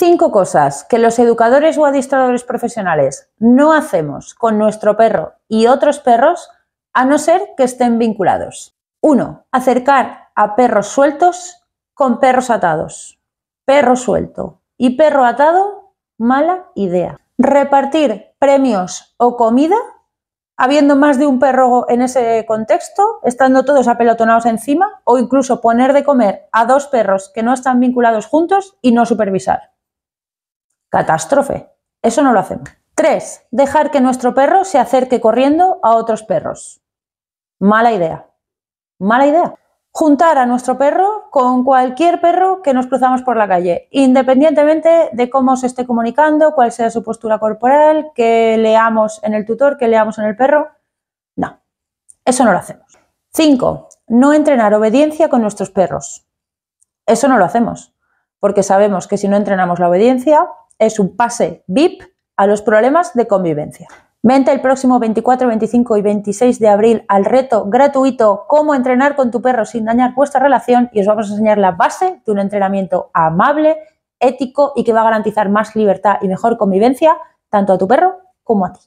Cinco cosas que los educadores o adiestradores profesionales no hacemos con nuestro perro y otros perros a no ser que estén vinculados. Uno, Acercar a perros sueltos con perros atados. Perro suelto y perro atado, mala idea. Repartir premios o comida, habiendo más de un perro en ese contexto, estando todos apelotonados encima, o incluso poner de comer a dos perros que no están vinculados juntos y no supervisar. Catástrofe. Eso no lo hacemos. 3. Dejar que nuestro perro se acerque corriendo a otros perros. Mala idea. Mala idea. Juntar a nuestro perro con cualquier perro que nos cruzamos por la calle, independientemente de cómo se esté comunicando, cuál sea su postura corporal, que leamos en el tutor, que leamos en el perro. No, eso no lo hacemos. 5. No entrenar obediencia con nuestros perros. Eso no lo hacemos, porque sabemos que si no entrenamos la obediencia, es un pase VIP a los problemas de convivencia. Vente el próximo 24, 25 y 26 de abril al reto gratuito Cómo entrenar con tu perro sin dañar vuestra relación y os vamos a enseñar la base de un entrenamiento amable, ético y que va a garantizar más libertad y mejor convivencia tanto a tu perro como a ti.